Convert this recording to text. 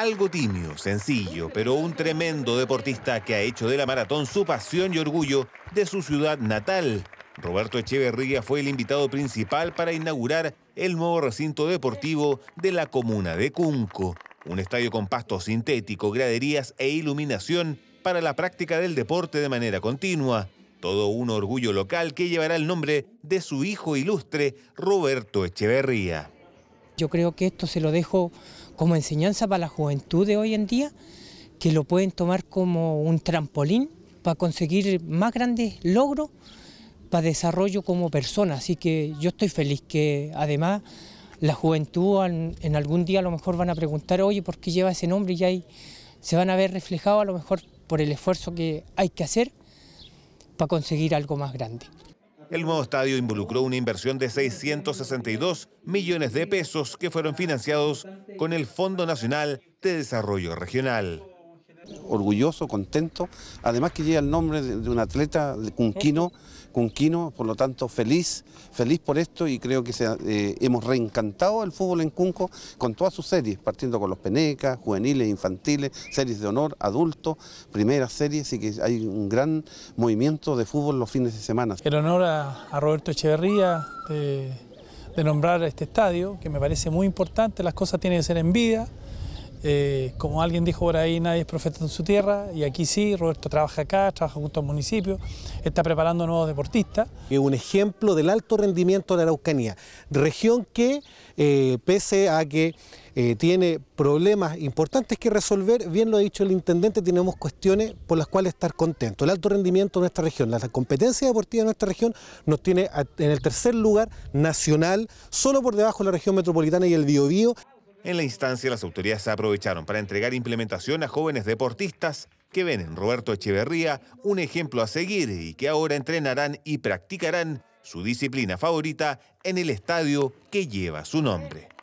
algo tímido, sencillo, pero un tremendo deportista que ha hecho de la maratón su pasión y orgullo de su ciudad natal. Roberto Echeverría fue el invitado principal para inaugurar el nuevo recinto deportivo de la comuna de Cunco, un estadio con pasto sintético, graderías e iluminación para la práctica del deporte de manera continua. Todo un orgullo local que llevará el nombre de su hijo ilustre, Roberto Echeverría. Yo creo que esto se lo dejo como enseñanza para la juventud de hoy en día, que lo pueden tomar como un trampolín para conseguir más grandes logros para desarrollo como persona. Así que yo estoy feliz que además la juventud en algún día a lo mejor van a preguntar, oye, ¿por qué lleva ese nombre? Y ahí se van a ver reflejados a lo mejor por el esfuerzo que hay que hacer para conseguir algo más grande. El nuevo estadio involucró una inversión de 662 millones de pesos que fueron financiados con el Fondo Nacional de Desarrollo Regional orgulloso, contento, además que llega el nombre de, un atleta cunquino, cunquino, por lo tanto feliz, feliz por esto y creo que eh, hemos reencantado el fútbol en Cunco con todas sus series, partiendo con los penecas, juveniles, infantiles, series de honor, adultos, primeras series y que hay un gran movimiento de fútbol los fines de semana. El honor a, Roberto Echeverría de nombrar este estadio, que me parece muy importante, las cosas tienen que ser en vida. Eh, como alguien dijo por ahí, nadie es profeta en su tierra, y aquí sí, Roberto trabaja acá, trabaja junto al municipio, está preparando nuevos deportistas. Es un ejemplo del alto rendimiento de la Araucanía, región que, eh, pese a que eh, tiene problemas importantes que resolver, bien lo ha dicho el intendente, tenemos cuestiones por las cuales estar contentos. El alto rendimiento de nuestra región, la competencia deportiva de nuestra región nos tiene en el tercer lugar nacional, solo por debajo de la región metropolitana y el Biobío. En la instancia, las autoridades aprovecharon para entregar implementación a jóvenes deportistas que ven en Roberto Echeverría un ejemplo a seguir y que ahora entrenarán y practicarán su disciplina favorita en el estadio que lleva su nombre.